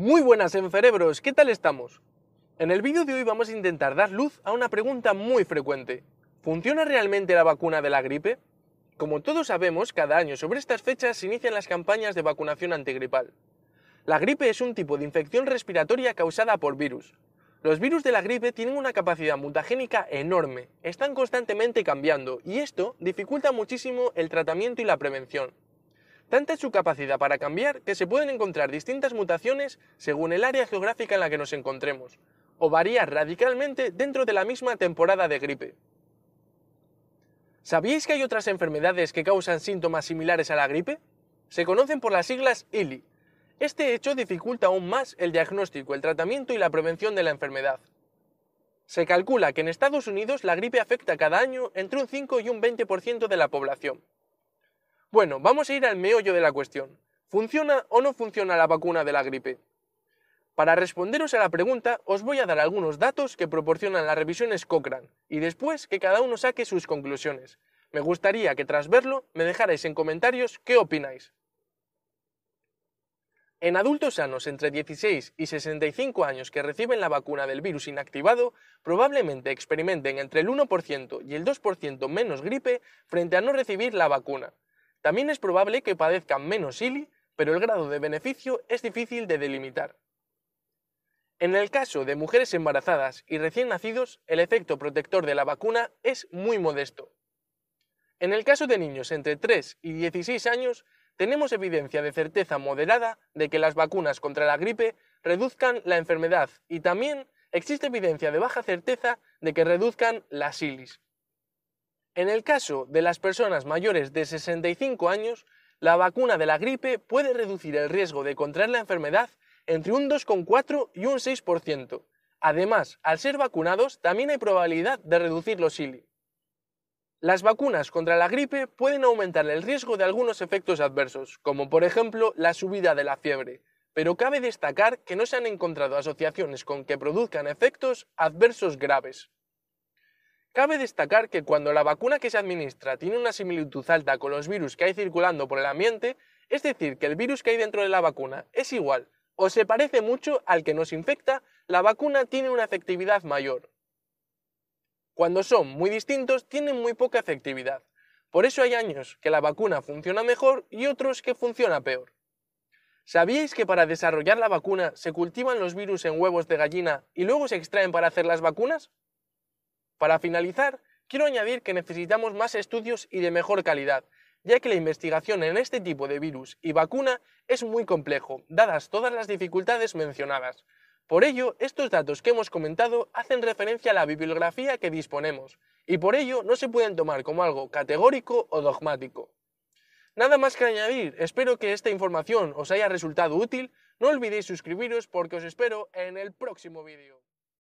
Muy buenas en cerebros, ¿qué tal estamos? En el vídeo de hoy vamos a intentar dar luz a una pregunta muy frecuente. ¿Funciona realmente la vacuna de la gripe? Como todos sabemos, cada año sobre estas fechas se inician las campañas de vacunación antigripal. La gripe es un tipo de infección respiratoria causada por virus. Los virus de la gripe tienen una capacidad mutagénica enorme, están constantemente cambiando y esto dificulta muchísimo el tratamiento y la prevención. Tanta es su capacidad para cambiar que se pueden encontrar distintas mutaciones según el área geográfica en la que nos encontremos, o varía radicalmente dentro de la misma temporada de gripe. ¿Sabíais que hay otras enfermedades que causan síntomas similares a la gripe? Se conocen por las siglas ILI. Este hecho dificulta aún más el diagnóstico, el tratamiento y la prevención de la enfermedad. Se calcula que en Estados Unidos la gripe afecta cada año entre un 5 y un 20% de la población. Bueno, vamos a ir al meollo de la cuestión. ¿Funciona o no funciona la vacuna de la gripe? Para responderos a la pregunta, os voy a dar algunos datos que proporcionan las revisiones Cochrane y después que cada uno saque sus conclusiones. Me gustaría que tras verlo me dejarais en comentarios qué opináis. En adultos sanos entre 16 y 65 años que reciben la vacuna del virus inactivado, probablemente experimenten entre el 1% y el 2% menos gripe frente a no recibir la vacuna. También es probable que padezcan menos ILI, pero el grado de beneficio es difícil de delimitar. En el caso de mujeres embarazadas y recién nacidos, el efecto protector de la vacuna es muy modesto. En el caso de niños entre 3 y 16 años, tenemos evidencia de certeza moderada de que las vacunas contra la gripe reduzcan la enfermedad y también existe evidencia de baja certeza de que reduzcan la silis. En el caso de las personas mayores de 65 años, la vacuna de la gripe puede reducir el riesgo de contraer la enfermedad entre un 2,4 y un 6%. Además, al ser vacunados, también hay probabilidad de reducir los SILI. Las vacunas contra la gripe pueden aumentar el riesgo de algunos efectos adversos, como por ejemplo la subida de la fiebre, pero cabe destacar que no se han encontrado asociaciones con que produzcan efectos adversos graves. Cabe destacar que cuando la vacuna que se administra tiene una similitud alta con los virus que hay circulando por el ambiente, es decir, que el virus que hay dentro de la vacuna es igual o se parece mucho al que nos infecta, la vacuna tiene una efectividad mayor. Cuando son muy distintos, tienen muy poca efectividad. Por eso hay años que la vacuna funciona mejor y otros que funciona peor. ¿Sabíais que para desarrollar la vacuna se cultivan los virus en huevos de gallina y luego se extraen para hacer las vacunas? Para finalizar, quiero añadir que necesitamos más estudios y de mejor calidad, ya que la investigación en este tipo de virus y vacuna es muy complejo, dadas todas las dificultades mencionadas. Por ello, estos datos que hemos comentado hacen referencia a la bibliografía que disponemos, y por ello no se pueden tomar como algo categórico o dogmático. Nada más que añadir, espero que esta información os haya resultado útil, no olvidéis suscribiros porque os espero en el próximo vídeo.